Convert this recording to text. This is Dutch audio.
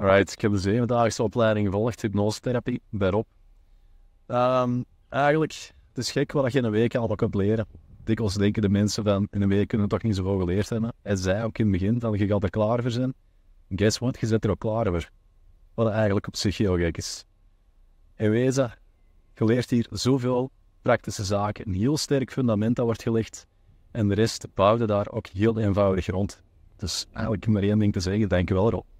Alright, ik heb de zevendaagse opleiding gevolgd, hypnosetherapie bij Rob. Um, eigenlijk, het is gek wat je in een week allemaal kunt leren. Dikwijls denken de mensen van, in een week kunnen toch niet zoveel geleerd hebben. En zij ook in het begin, van je gaat er klaar voor zijn. Guess what, je zit er ook klaar voor. Wat eigenlijk op zich heel gek is. In wezen, je leert hier zoveel praktische zaken. Een heel sterk fundament dat wordt gelegd. En de rest bouwde daar ook heel eenvoudig rond. Dus eigenlijk maar één ding te zeggen, Dankjewel wel Rob.